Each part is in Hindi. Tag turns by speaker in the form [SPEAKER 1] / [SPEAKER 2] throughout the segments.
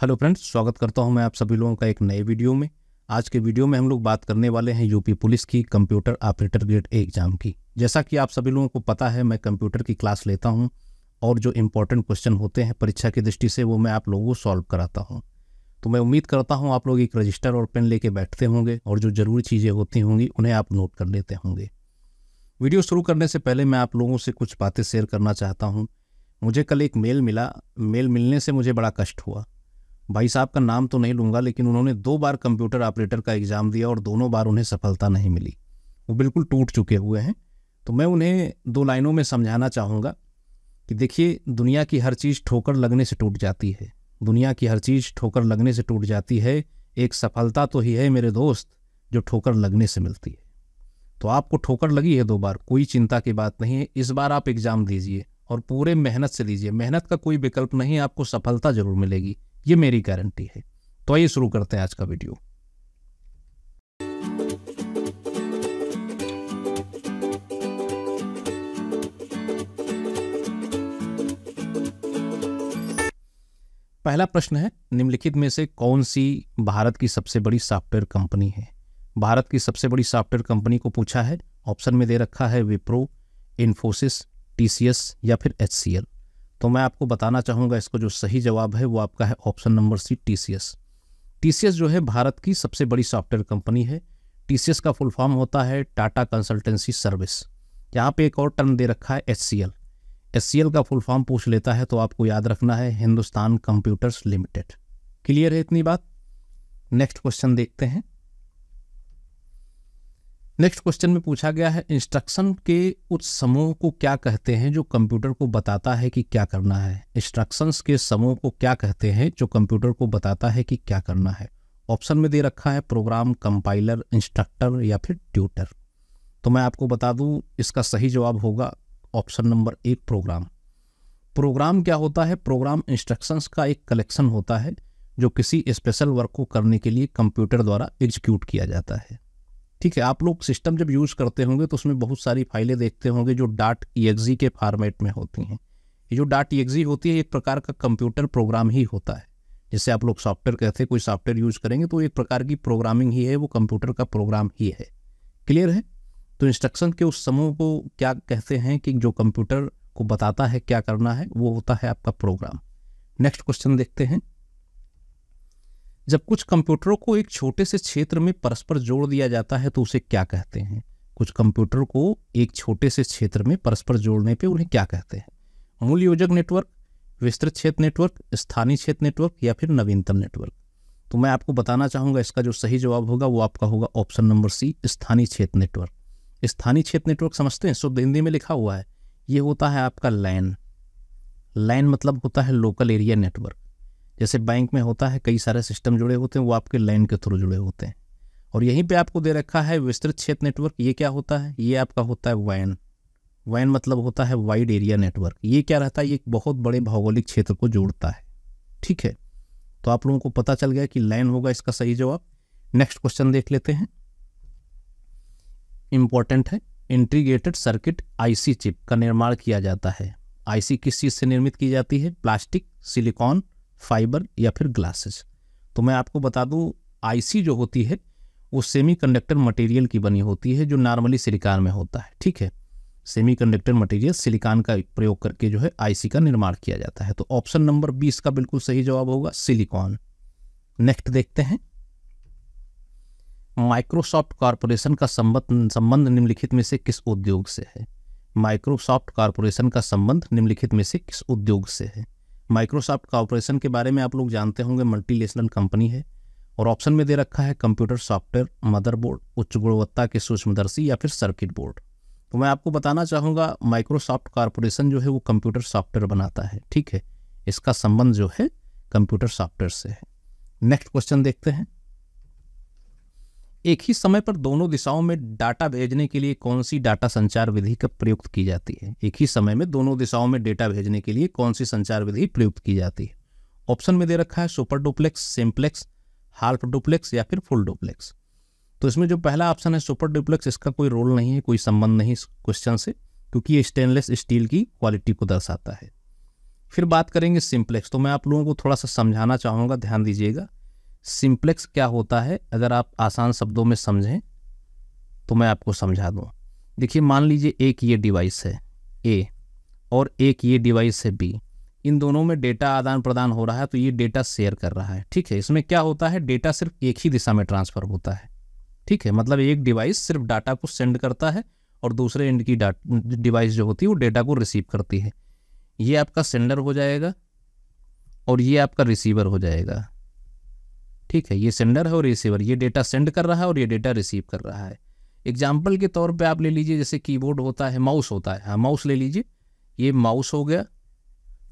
[SPEAKER 1] हेलो फ्रेंड्स स्वागत करता हूं मैं आप सभी लोगों का एक नए वीडियो में आज के वीडियो में हम लोग बात करने वाले हैं यूपी पुलिस की computer operator grade A exam की जैसा कि आप सभी लोगों को पता है मैं कंप्यूटर की क्लास लेता हूं और जो इम्पोर्टेंट क्वेश्चन होते हैं परीक्षा की दृष्टि से वो मैं आप लोगों को सॉल्व कराता हूँ तो मैं उम्मीद करता हूँ आप लोग एक रजिस्टर और पेन लेके बैठते होंगे और जो ज़रूरी चीज़ें होती होंगी उन्हें आप नोट कर लेते होंगे वीडियो शुरू करने से पहले मैं आप लोगों से कुछ बातें शेयर करना चाहता हूँ मुझे कल एक मेल मिला मेल मिलने से मुझे बड़ा कष्ट हुआ भाई साहब का नाम तो नहीं लूँगा लेकिन उन्होंने दो बार कंप्यूटर ऑपरेटर का एग्ज़ाम दिया और दोनों बार उन्हें सफलता नहीं मिली वो बिल्कुल टूट चुके हुए हैं तो मैं उन्हें दो लाइनों में समझाना चाहूँगा कि देखिए दुनिया की हर चीज़ ठोकर लगने से टूट जाती है दुनिया की हर चीज़ ठोकर लगने से टूट जाती है एक सफलता तो ही है मेरे दोस्त जो ठोकर लगने से मिलती है तो आपको ठोकर लगी है दो बार कोई चिंता की बात नहीं है इस बार आप एग्ज़ाम दीजिए और पूरे मेहनत से दीजिए मेहनत का कोई विकल्प नहीं आपको सफलता ज़रूर मिलेगी ये मेरी गारंटी है तो आइए शुरू करते हैं आज का वीडियो पहला प्रश्न है निम्नलिखित में से कौन सी भारत की सबसे बड़ी सॉफ्टवेयर कंपनी है भारत की सबसे बड़ी सॉफ्टवेयर कंपनी को पूछा है ऑप्शन में दे रखा है विप्रो इन्फोसिस टीसीएस या फिर एचसीएल तो मैं आपको बताना चाहूँगा इसका जो सही जवाब है वो आपका है option number C T C S T C S जो है भारत की सबसे बड़ी सॉफ्टवेयर कंपनी है टी सी एस का फुल फॉर्म होता है टाटा कंसल्टेंसी सर्विस यहाँ पे एक और टर्म दे रखा है H C L S C L का फुल फॉर्म पूछ लेता है तो आपको याद रखना है हिंदुस्तान कंप्यूटर्स लिमिटेड क्लियर है इतनी बात नेक्स्ट क्वेश्चन देखते हैं नेक्स्ट क्वेश्चन में पूछा गया है इंस्ट्रक्शन के उस समूह को क्या कहते हैं जो कंप्यूटर को बताता है कि क्या करना है इंस्ट्रक्शंस के समूह को क्या कहते हैं जो कंप्यूटर को बताता है कि क्या करना है ऑप्शन में दे रखा है प्रोग्राम कंपाइलर इंस्ट्रक्टर या फिर ट्यूटर तो मैं आपको बता दूं इसका सही जवाब होगा ऑप्शन नंबर एक प्रोग्राम प्रोग्राम क्या होता है प्रोग्राम इंस्ट्रक्शंस का एक कलेक्शन होता है जो किसी स्पेशल वर्क को करने के लिए कंप्यूटर द्वारा एग्जीक्यूट किया जाता है ठीक है आप लोग सिस्टम जब यूज़ करते होंगे तो उसमें बहुत सारी फाइलें देखते होंगे जो डाट ई के फार्मेट में होती हैं ये जो डाट ई होती है एक प्रकार का कंप्यूटर प्रोग्राम ही होता है जैसे आप लोग सॉफ्टवेयर कहते हैं कोई सॉफ्टवेयर यूज करेंगे तो एक प्रकार की प्रोग्रामिंग ही है वो कंप्यूटर का प्रोग्राम ही है क्लियर है तो इंस्ट्रक्शन के उस समूह को क्या कहते हैं कि जो कंप्यूटर को बताता है क्या करना है वो होता है आपका प्रोग्राम नेक्स्ट क्वेश्चन देखते हैं जब कुछ कंप्यूटरों को एक छोटे से क्षेत्र में परस्पर जोड़ दिया जाता है तो उसे क्या कहते हैं कुछ कंप्यूटर को एक छोटे से क्षेत्र में परस्पर जोड़ने पे उन्हें क्या कहते हैं मूल योजक नेटवर्क विस्तृत क्षेत्र नेटवर्क स्थानीय क्षेत्र नेटवर्क या फिर नवीनतम नेटवर्क तो मैं आपको बताना चाहूँगा इसका जो सही जवाब होगा वो आपका होगा ऑप्शन नंबर सी स्थानीय क्षेत्र नेटवर्क स्थानीय क्षेत्र नेटवर्क समझते हैं शुद्ध हिंदी में लिखा हुआ है ये होता है आपका लैन लैन मतलब होता है लोकल एरिया नेटवर्क जैसे बैंक में होता है कई सारे सिस्टम जुड़े होते हैं वो आपके लाइन के थ्रू जुड़े होते हैं और यहीं पे आपको दे रखा है विस्तृत क्षेत्र नेटवर्क ये क्या होता है ये आपका होता है वैन वैन मतलब होता है वाइड एरिया नेटवर्क ये क्या रहता है ये एक बहुत बड़े भौगोलिक क्षेत्र को जोड़ता है ठीक है तो आप लोगों को पता चल गया कि लाइन होगा इसका सही जवाब नेक्स्ट क्वेश्चन देख लेते हैं इंपॉर्टेंट है इंटीग्रेटेड सर्किट आईसी चिप का निर्माण किया जाता है आईसी किस चीज़ से निर्मित की जाती है प्लास्टिक सिलिकॉन फाइबर या फिर ग्लासेस तो मैं आपको बता दूँ आईसी जो होती है वो सेमी कंडक्टर मटेरियल की बनी होती है जो नॉर्मली सिलिकॉन में होता है ठीक है सेमी कंडक्टर मटेरियल सिलिकॉन का प्रयोग करके जो है आईसी का निर्माण किया जाता है तो ऑप्शन नंबर बीस का बिल्कुल सही जवाब होगा सिलिकॉन नेक्स्ट देखते हैं माइक्रोसॉफ्ट कॉरपोरेशन का संबंध संबंध निम्नलिखित में से किस उद्योग से है माइक्रोसॉफ्ट कॉरपोरेशन का संबंध निम्नलिखित में से किस उद्योग से है माइक्रोसॉफ्ट कॉरपोरेशन के बारे में आप लोग जानते होंगे मल्टीनेशनल कंपनी है और ऑप्शन में दे रखा है कंप्यूटर सॉफ्टवेयर मदरबोर्ड उच्च गुणवत्ता के सूक्ष्मदर्शी या फिर सर्किट बोर्ड तो मैं आपको बताना चाहूँगा माइक्रोसॉफ्ट कॉरपोरेशन जो है वो कंप्यूटर सॉफ्टवेयर बनाता है ठीक है इसका संबंध जो है कंप्यूटर सॉफ्टवेयर से है नेक्स्ट क्वेश्चन देखते हैं एक ही समय पर दोनों दिशाओं में डाटा भेजने के लिए कौन सी डाटा संचार विधि का प्रयुक्त की जाती है एक ही समय में दोनों दिशाओं में डेटा भेजने के लिए कौन सी संचार विधि प्रयुक्त की जाती है ऑप्शन में दे रखा है super duplex simplex half duplex या फिर फुल डुप्लेक्स तो इसमें जो पहला ऑप्शन है सुपर डुप्लेक्स इसका कोई रोल नहीं है कोई संबंध नहीं इस क्वेश्चन से क्योंकि ये स्टेनलेस स्टील की क्वालिटी को दर्शाता है फिर बात करेंगे सिम्प्लेक्स तो मैं आप लोगों को थोड़ा सा समझाना चाहूँगा ध्यान दीजिएगा सिंप्लेक्स क्या होता है अगर आप आसान शब्दों में समझें तो मैं आपको समझा दूँ देखिए मान लीजिए एक ये डिवाइस है ए और एक ये डिवाइस है बी इन दोनों में डेटा आदान प्रदान हो रहा है तो ये डेटा शेयर कर रहा है ठीक है इसमें क्या होता है डेटा सिर्फ एक ही दिशा में ट्रांसफ़र होता है ठीक है मतलब एक डिवाइस सिर्फ डाटा को सेंड करता है और दूसरे एंड की डिवाइस जो होती है वो डेटा को रिसीव करती है ये आपका सेंडर हो जाएगा और ये आपका रिसीवर हो जाएगा ठीक है ये सेंडर है और रिसीवर ये डेटा सेंड कर रहा है और ये डेटा रिसीव कर रहा है एग्जाम्पल के तौर पे आप ले लीजिए जैसे कीबोर्ड होता है माउस होता है हाँ माउस ले लीजिए ये माउस हो गया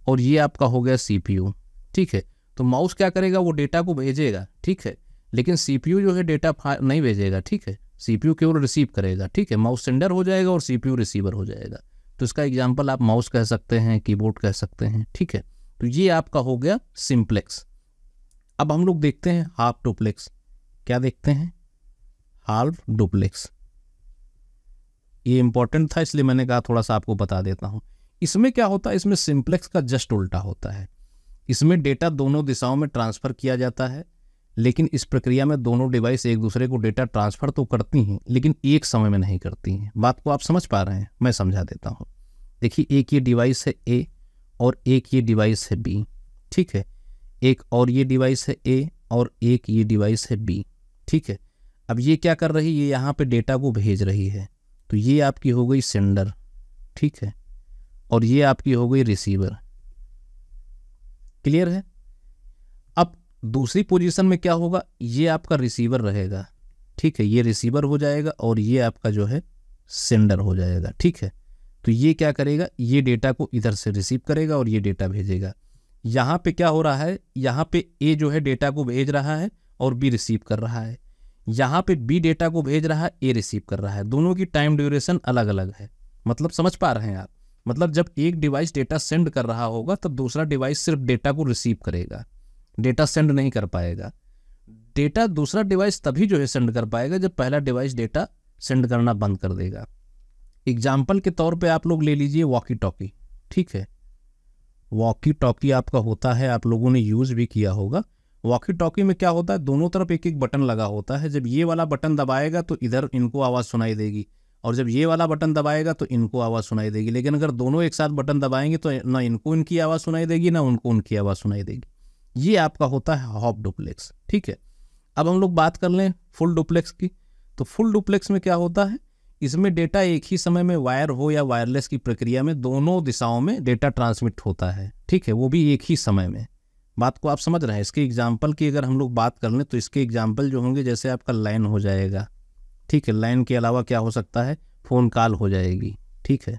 [SPEAKER 1] और ये आपका हो गया सीपीयू ठीक है तो माउस क्या करेगा वो डेटा को भेजेगा ठीक है लेकिन सीपीयू जो है डेटा नहीं भेजेगा ठीक है सीपीयू केवल रिसीव करेगा ठीक है माउस सेंडर हो जाएगा और सीपीयू रिसीवर हो जाएगा तो इसका एग्जाम्पल आप माउस कह सकते हैं कीबोर्ड कह सकते हैं ठीक है तो ये आपका हो गया सिम्प्लेक्स अब हम लोग देखते हैं हाफ डुप्लेक्स क्या देखते हैं हाफ डुप्लेक्स ये इंपॉर्टेंट था इसलिए मैंने कहा थोड़ा सा आपको बता देता हूं इसमें क्या होता है इसमें सिंप्लेक्स का जस्ट उल्टा होता है इसमें डेटा दोनों दिशाओं में ट्रांसफ़र किया जाता है लेकिन इस प्रक्रिया में दोनों डिवाइस एक दूसरे को डेटा ट्रांसफ़र तो करती हैं लेकिन एक समय में नहीं करती हैं बात को आप समझ पा रहे हैं मैं समझा देता हूँ देखिए एक ये डिवाइस है ए और एक ये डिवाइस है बी ठीक है एक और ये डिवाइस है ए और एक ये डिवाइस है बी ठीक है अब ये क्या कर रही है ये यहाँ पे डेटा को भेज रही है तो ये आपकी हो गई सेंडर ठीक है और ये आपकी हो गई रिसीवर क्लियर है अब दूसरी पोजीशन में क्या होगा ये आपका रिसीवर रहेगा ठीक है ये रिसीवर हो जाएगा और ये आपका जो है सेंडर हो जाएगा ठीक है तो ये क्या करेगा ये डेटा को इधर से रिसीव करेगा और ये डेटा भेजेगा यहाँ पे क्या हो रहा है यहाँ पे ए जो है डेटा को भेज रहा है और बी रिसीव कर रहा है यहाँ पे बी डेटा को भेज रहा है ए रिसीव कर रहा है दोनों की टाइम ड्यूरेशन अलग अलग है मतलब समझ पा रहे हैं आप मतलब जब एक डिवाइस डेटा सेंड कर रहा होगा तब दूसरा डिवाइस सिर्फ डेटा को रिसीव करेगा डेटा सेंड नहीं कर पाएगा डेटा दूसरा डिवाइस तभी जो है सेंड कर पाएगा जब पहला डिवाइस डेटा सेंड करना बंद कर देगा एग्जाम्पल के तौर पर आप लोग ले लीजिए वॉकी टॉकी ठीक है वॉकी टॉकी आपका होता है आप लोगों ने यूज़ भी किया होगा वॉकी टॉकी में क्या होता है दोनों तरफ एक एक बटन लगा होता है जब ये वाला बटन दबाएगा तो इधर इनको आवाज़ सुनाई देगी और जब ये वाला बटन दबाएगा तो इनको आवाज़ सुनाई देगी लेकिन अगर दोनों एक साथ बटन दबाएंगे तो ना इनको इनकी आवाज़ सुनाई देगी ना उनको उनकी आवाज़ सुनाई देगी ये आपका होता है हॉप डुप्लेक्स ठीक है अब हम लोग बात कर लें फुल डुप्लेक्स की तो फुल डुप्लेक्स में क्या होता है इसमें डेटा एक ही समय में वायर हो या वायरलेस की प्रक्रिया में दोनों दिशाओं में डेटा ट्रांसमिट होता है ठीक है वो भी एक ही समय में बात को आप समझ रहे हैं इसके एग्जाम्पल की अगर हम लोग बात कर लें तो इसके एग्जाम्पल जो होंगे जैसे आपका लाइन हो जाएगा ठीक है लाइन के अलावा क्या हो सकता है फ़ोन कॉल हो जाएगी ठीक है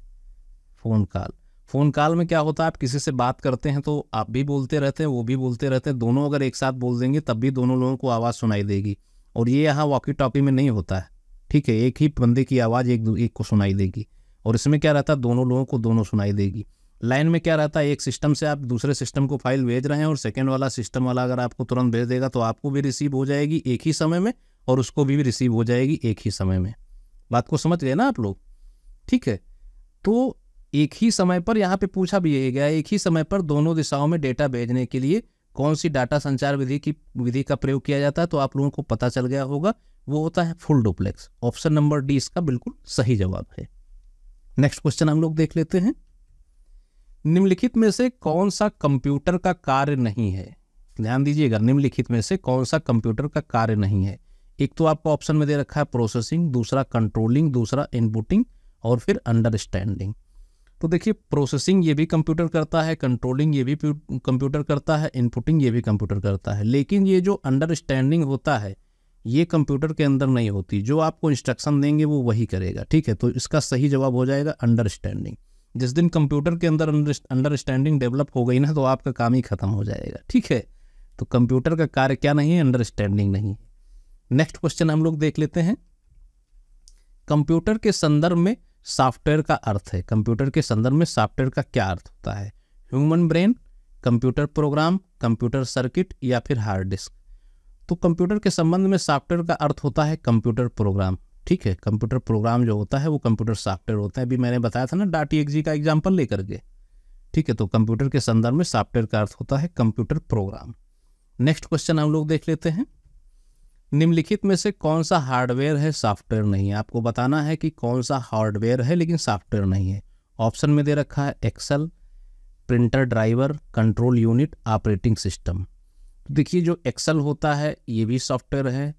[SPEAKER 1] फ़ोन कॉल फ़ोन कॉल में क्या होता है आप किसी से बात करते हैं तो आप भी बोलते रहते हैं वो भी बोलते रहते हैं दोनों अगर एक साथ बोल देंगे तब भी दोनों लोगों को आवाज़ सुनाई देगी और ये यहाँ वॉकी टॉकी में नहीं होता है ठीक है एक ही बंदे की आवाज़ एक एक को सुनाई देगी और इसमें क्या रहता है दोनों लोगों को दोनों सुनाई देगी लाइन में क्या रहता है एक सिस्टम से आप दूसरे सिस्टम को फाइल भेज रहे हैं और सेकेंड वाला सिस्टम वाला अगर आपको तुरंत भेज देगा तो आपको भी रिसीव हो जाएगी एक ही समय में और उसको भी, भी रिसीव हो जाएगी एक ही समय में बात को समझ गए ना आप लोग ठीक है तो एक ही समय पर यहाँ पे पूछा भी यही गया एक ही समय पर दोनों दिशाओं में डेटा भेजने के लिए कौन सी डाटा संचार विधि की विधि का प्रयोग किया जाता है तो आप लोगों को पता चल गया होगा वो होता है full duplex option number D इसका बिल्कुल सही जवाब है नेक्स्ट क्वेश्चन हम लोग देख लेते हैं निम्नलिखित में से कौन सा कंप्यूटर का कार्य नहीं है ध्यान दीजिएगा निम्नलिखित में से कौन सा कंप्यूटर का कार्य नहीं है एक तो आपको ऑप्शन में दे रखा है प्रोसेसिंग दूसरा कंट्रोलिंग दूसरा इनपुटिंग और फिर अंडरस्टैंडिंग तो देखिए प्रोसेसिंग ये भी कंप्यूटर करता है कंट्रोलिंग ये भी कंप्यूटर करता है इनपुटिंग ये भी कंप्यूटर करता है लेकिन ये जो अंडरस्टैंडिंग होता है ये कंप्यूटर के अंदर नहीं होती जो आपको इंस्ट्रक्शन देंगे वो वही करेगा ठीक है तो इसका सही जवाब हो जाएगा अंडरस्टैंडिंग जिस दिन कंप्यूटर के अंदर अंडरस्टैंडिंग डेवलप हो गई ना तो आपका काम ही ख़त्म हो जाएगा ठीक है तो कंप्यूटर का कार्य क्या नहीं है अंडरस्टैंडिंग नहीं है नेक्स्ट क्वेश्चन हम लोग देख लेते हैं कंप्यूटर के संदर्भ में सॉफ्टवेयर का अर्थ है कंप्यूटर के संदर्भ में सॉफ्टवेयर का क्या अर्थ होता है human brain computer program computer circuit या फिर हार्ड डिस्क तो कंप्यूटर के संबंध में सॉफ्टवेयर का अर्थ होता है कंप्यूटर प्रोग्राम ठीक है कंप्यूटर प्रोग्राम जो होता है वो कंप्यूटर सॉफ्टवेयर होता है अभी मैंने बताया था ना डाटी एक्जी का एग्जाम्पल लेकर के ठीक है तो कंप्यूटर के संदर्भ में सॉफ्टवेयर का अर्थ होता है कंप्यूटर प्रोग्राम नेक्स्ट क्वेश्चन हम लोग देख लेते हैं निम्नलिखित में से कौन सा हार्डवेयर है सॉफ्टवेयर नहीं है आपको बताना है कि कौन सा हार्डवेयर है लेकिन सॉफ्टवेयर नहीं है ऑप्शन में दे रखा है Excel printer driver control unit operating system देखिए जो एक्सल होता है ये भी सॉफ्टवेयर है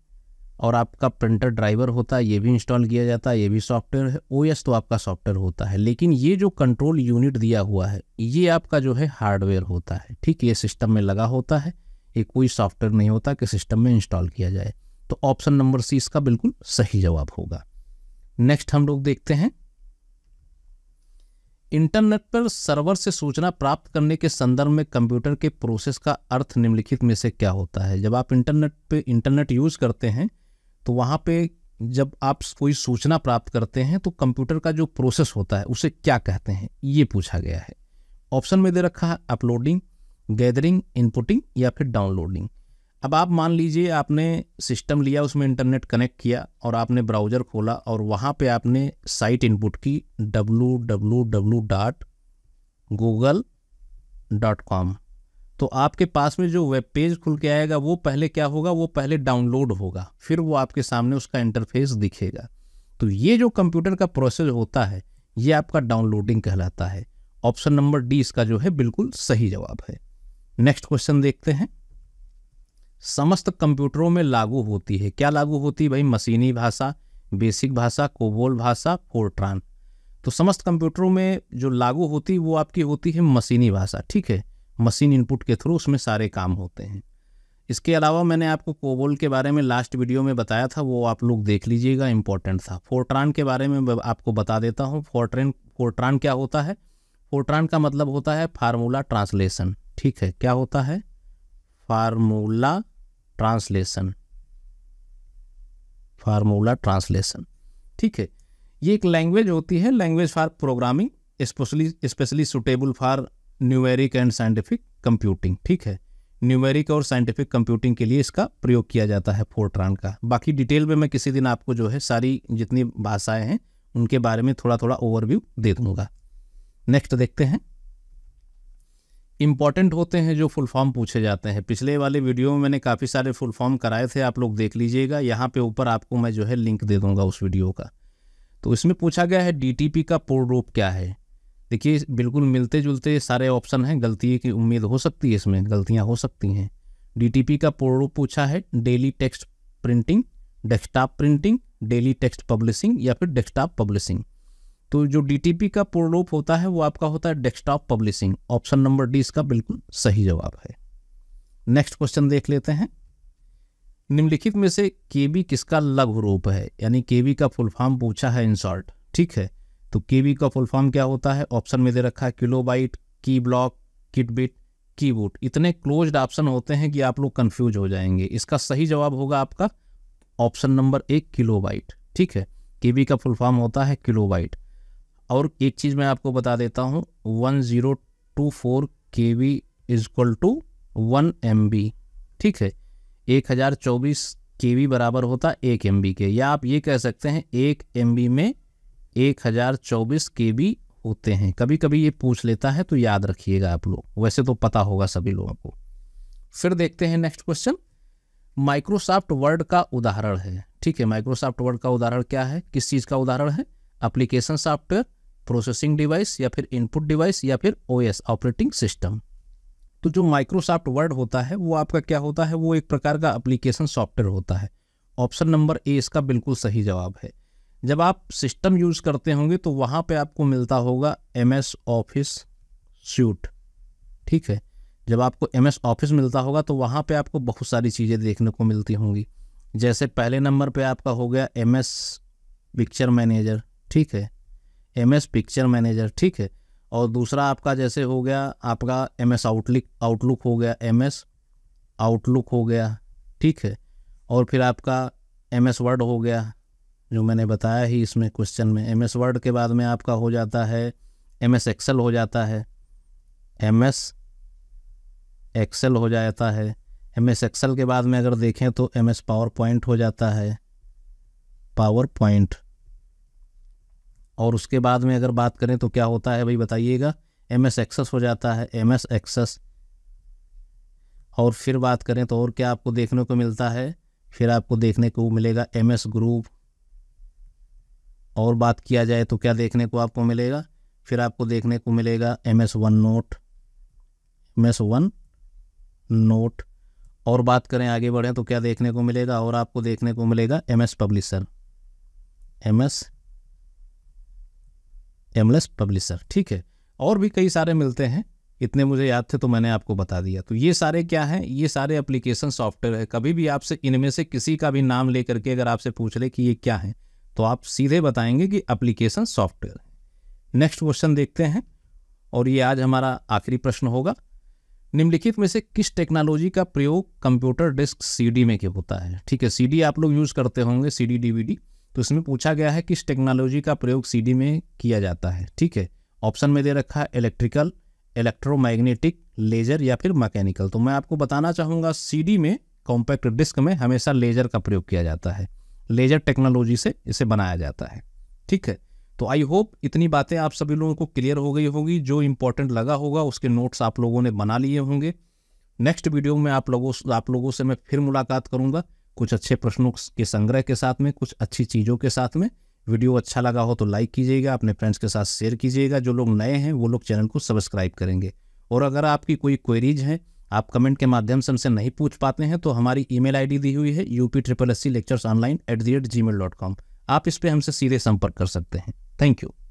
[SPEAKER 1] और आपका प्रिंटर ड्राइवर होता है ये भी इंस्टॉल किया जाता है ये भी सॉफ्टवेयर है ओ तो आपका सॉफ्टवेयर होता है लेकिन ये जो कंट्रोल यूनिट दिया हुआ है ये आपका जो है हार्डवेयर होता है ठीक ये सिस्टम में लगा होता है ये कोई सॉफ्टवेयर नहीं होता कि सिस्टम में इंस्टॉल किया जाए तो ऑप्शन नंबर सी इसका बिल्कुल सही जवाब होगा नेक्स्ट हम लोग देखते हैं इंटरनेट पर सर्वर से सूचना प्राप्त करने के संदर्भ में कंप्यूटर के प्रोसेस का अर्थ निम्नलिखित में से क्या होता है जब आप इंटरनेट पे इंटरनेट यूज़ करते हैं तो वहाँ पे जब आप कोई सूचना प्राप्त करते हैं तो कंप्यूटर का जो प्रोसेस होता है उसे क्या कहते हैं ये पूछा गया है ऑप्शन में दे रखा है अपलोडिंग गैदरिंग इनपुटिंग या फिर डाउनलोडिंग अब आप मान लीजिए आपने सिस्टम लिया उसमें इंटरनेट कनेक्ट किया और आपने ब्राउज़र खोला और वहाँ पे आपने साइट इनपुट की W dot Google dot com तो आपके पास में जो वेब पेज खुल के आएगा वो पहले क्या होगा वो पहले डाउनलोड होगा फिर वो आपके सामने उसका इंटरफेस दिखेगा तो ये जो कंप्यूटर का प्रोसेस होता है ये आपका डाउनलोडिंग कहलाता है ऑप्शन नंबर डी इसका जो है बिल्कुल सही जवाब है नेक्स्ट क्वेश्चन देखते हैं समस्त कंप्यूटरों में लागू होती है क्या लागू होती है भाई मशीनी भाषा बेसिक भाषा कोबोल भाषा फोरट्रान तो समस्त कंप्यूटरों में जो लागू होती है वो आपकी होती है मशीनी भाषा ठीक है मशीन इनपुट के थ्रू उसमें सारे काम होते हैं इसके अलावा मैंने आपको कोबोल के बारे में लास्ट वीडियो में बताया था वो आप लोग देख लीजिएगा इंपॉर्टेंट था फोर्ट्रान के बारे में आपको बता देता हूँ फोर्ट्रेन फोर्ट्रान क्या होता है फोर्ट्रान का मतलब होता है फार्मूला ट्रांसलेशन ठीक है क्या होता है फार्मूला ट्रांसलेशन फार्मूला ट्रांसलेशन ठीक है ये एक लैंग्वेज होती है language for programming specially specially suitable for numeric and scientific computing ठीक है न्यूमेरिक और साइंटिफिक कंप्यूटिंग के लिए इसका प्रयोग किया जाता है फोर्ट्रान का बाकी डिटेल में मैं किसी दिन आपको जो है सारी जितनी भाषाएं हैं उनके बारे में थोड़ा थोड़ा ओवरव्यू दे दूंगा नेक्स्ट देखते हैं इम्पॉर्टेंट होते हैं जो फुल फॉर्म पूछे जाते हैं पिछले वाले वीडियो में मैंने काफ़ी सारे फुल फॉर्म कराए थे आप लोग देख लीजिएगा यहाँ पे ऊपर आपको मैं जो है लिंक दे दूंगा उस वीडियो का तो इसमें पूछा गया है डीटीपी का पूर्ण रूप क्या है देखिए बिल्कुल मिलते जुलते सारे ऑप्शन हैं गलती की उम्मीद हो सकती है इसमें गलतियाँ हो सकती हैं डी का पूर्ण रूप पूछा है daily text printing desktop printing daily text publishing या फिर डेस्कटॉप पब्लिशिंग तो जो डी का पूर्ण रूप होता है वो आपका होता है desktop publishing option number D इसका बिल्कुल सही जवाब है नेक्स्ट क्वेश्चन देख लेते हैं निम्नलिखित में से के किसका लघु रूप है यानी के का फुल फॉर्म पूछा है इन शॉर्ट ठीक है तो के का फुल फॉर्म क्या होता है ऑप्शन में दे रखा है किलोबाइट की ब्लॉक किटबिट कीबोर्ड इतने क्लोज्ड ऑप्शन होते हैं कि आप लोग कंफ्यूज हो जाएंगे इसका सही जवाब होगा आपका ऑप्शन नंबर एक किलोबाइट ठीक है के का फुल फॉर्म होता है किलोबाइट और एक चीज़ मैं आपको बता देता हूँ one zero two four K V is equal to one M B ठीक है एक हज़ार चौबीस के वी बराबर होता एक एम बी के या आप ये कह सकते हैं एक एम बी में एक हज़ार चौबीस के वी होते हैं कभी कभी ये पूछ लेता है तो याद रखिएगा आप लोग वैसे तो पता होगा सभी लोगों को फिर देखते हैं नेक्स्ट क्वेश्चन माइक्रोसॉफ्ट वर्ड का उदाहरण है ठीक है माइक्रोसॉफ्ट वर्ड का उदाहरण क्या है किस चीज़ का उदाहरण है अप्लीकेशन सॉफ्टवेयर प्रोसेसिंग डिवाइस या फिर इनपुट डिवाइस या फिर ओएस ऑपरेटिंग सिस्टम तो जो माइक्रोसॉफ्ट वर्ड होता है वो आपका क्या होता है वो एक प्रकार का अप्लीकेशन सॉफ्टवेयर होता है ऑप्शन नंबर ए इसका बिल्कुल सही जवाब है जब आप सिस्टम यूज़ करते होंगे तो वहाँ पे आपको मिलता होगा एम एस ऑफिस सूट ठीक है जब आपको एम एस ऑफिस मिलता होगा तो वहाँ पे आपको बहुत सारी चीज़ें देखने को मिलती होंगी जैसे पहले नंबर पे आपका हो गया एम एस पिक्चर मैनेजर ठीक है एम एस पिक्चर मैनेजर ठीक है और दूसरा आपका जैसे हो गया आपका एम एस आउटलिक आउटलुक हो गया एम एस आउटलुक हो गया ठीक है और फिर आपका एम एस वर्ड हो गया जो मैंने बताया ही इसमें क्वेश्चन में एम एस वर्ड के बाद में आपका हो जाता है एम एस एक्सेल हो जाता है एम एस एक्सेल हो जाता है एम एस एक्सेल के बाद में अगर देखें तो एम एस पावर पॉइंट हो जाता है पावर पॉइंट और उसके बाद में अगर बात करें तो क्या होता है भाई बताइएगा एम एस एक्सेस हो जाता है एम एस एक्सेस और फिर बात करें तो और क्या आपको देखने को मिलता है फिर आपको देखने को मिलेगा एम एस ग्रुप और बात किया जाए तो क्या देखने को आपको मिलेगा फिर आपको देखने को मिलेगा M S OneNote M S OneNote और बात करें आगे बढ़ें तो क्या देखने को मिलेगा और आपको देखने को मिलेगा M S publisher M S एमलेस पब्लिशर ठीक है और भी कई सारे मिलते हैं इतने मुझे याद थे तो मैंने आपको बता दिया तो ये सारे क्या हैं ये सारे एप्लीकेशन सॉफ्टवेयर है कभी भी आपसे इनमें से किसी का भी नाम ले करके अगर आपसे पूछ ले कि ये क्या है तो आप सीधे बताएंगे कि एप्लीकेशन सॉफ्टवेयर है नेक्स्ट क्वेश्चन देखते हैं और ये आज हमारा आखिरी प्रश्न होगा निम्नलिखित में से किस टेक्नोलॉजी का प्रयोग कंप्यूटर डिस्क सीडी में के होता है ठीक है सीडी आप लोग यूज़ करते होंगे सीडी डीवीडी डी तो इसमें पूछा गया है किस टेक्नोलॉजी का प्रयोग सी में किया जाता है ठीक है ऑप्शन में दे रखा है इलेक्ट्रिकल इलेक्ट्रोमैग्नेटिक लेजर या फिर मैकेनिकल तो मैं आपको बताना चाहूँगा सी में कॉम्पैक्ट डिस्क में हमेशा लेजर का प्रयोग किया जाता है लेजर टेक्नोलॉजी से इसे बनाया जाता है ठीक है तो आई होप इतनी बातें आप सभी लोगों को क्लियर हो गई होगी जो इम्पोर्टेंट लगा होगा उसके नोट्स आप लोगों ने बना लिए होंगे नेक्स्ट वीडियो में आप लोगों आप लोगों से मैं फिर मुलाकात करूँगा कुछ अच्छे प्रश्नों के संग्रह के साथ में कुछ अच्छी चीज़ों के साथ में वीडियो अच्छा लगा हो तो लाइक कीजिएगा अपने फ्रेंड्स के साथ शेयर कीजिएगा जो लोग नए हैं वो लोग चैनल को सब्सक्राइब करेंगे और अगर आपकी कोई क्वेरीज हैं आप कमेंट के माध्यम से हमसे नहीं पूछ पाते हैं तो हमारी ईमेल आईडी दी हुई है U P triple S C lectures online at the rate Gmail dot com आप इस पर हमसे सीधे संपर्क कर सकते हैं थैंक यू